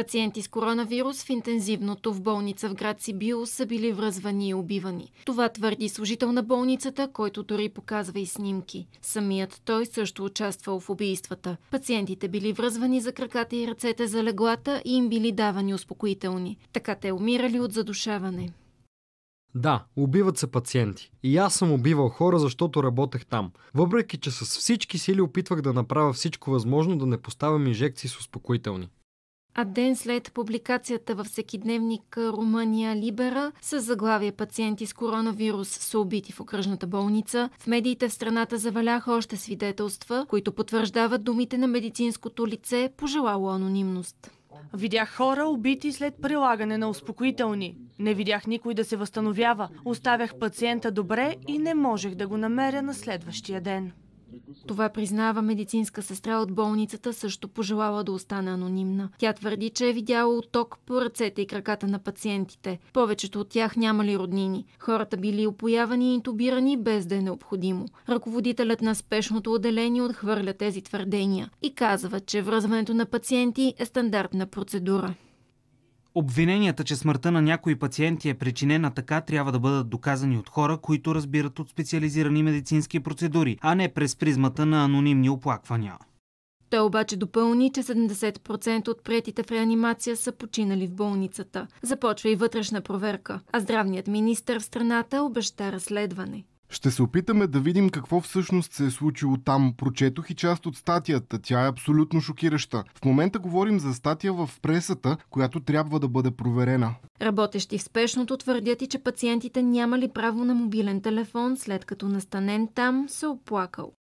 Пациенти с коронавирус в интензивното в болница в град Сибил са били връзвани и убивани. Това твърди служител на болницата, който дори показва и снимки. Самият той също участвал в убийствата. Пациентите били връзвани за краката и ръцете за леглата и им били давани успокоителни. Така те умирали от задушаване. Да, убиват се пациенти. И аз съм убивал хора, защото работех там. Въпреки, че с всички сили опитвах да направя всичко възможно да не поставям инжекции с успокоителни. А ден след публикацията във всекидневник Румъния Либера с заглавие пациенти с коронавирус са убити в окръжната болница, в медиите в страната заваляха още свидетелства, които потвърждават думите на медицинското лице, пожелало анонимност. Видях хора убити след прилагане на успокоителни. Не видях никой да се възстановява. Оставях пациента добре и не можех да го намеря на следващия ден. Това признава медицинска сестра от болницата, също пожелала да остане анонимна. Тя твърди, че е видяла отток по ръцете и краката на пациентите. Повечето от тях нямали роднини. Хората били опоявани и интубирани без да е необходимо. Ръководителят на спешното отделение отхвърля тези твърдения и казва, че връзването на пациенти е стандартна процедура. Обвиненията, че смъртта на някои пациенти е причинена така, трябва да бъдат доказани от хора, които разбират от специализирани медицински процедури, а не през призмата на анонимни оплаквания. Той обаче допълни, че 70% от претите в реанимация са починали в болницата. Започва и вътрешна проверка, а здравният министр в страната обеща разследване. Ще се опитаме да видим какво всъщност се е случило там. Прочетох и част от статията. Тя е абсолютно шокираща. В момента говорим за статия в пресата, която трябва да бъде проверена. Работещи в спешното твърдят и, че пациентите нямали право на мобилен телефон, след като настанен там се оплакал.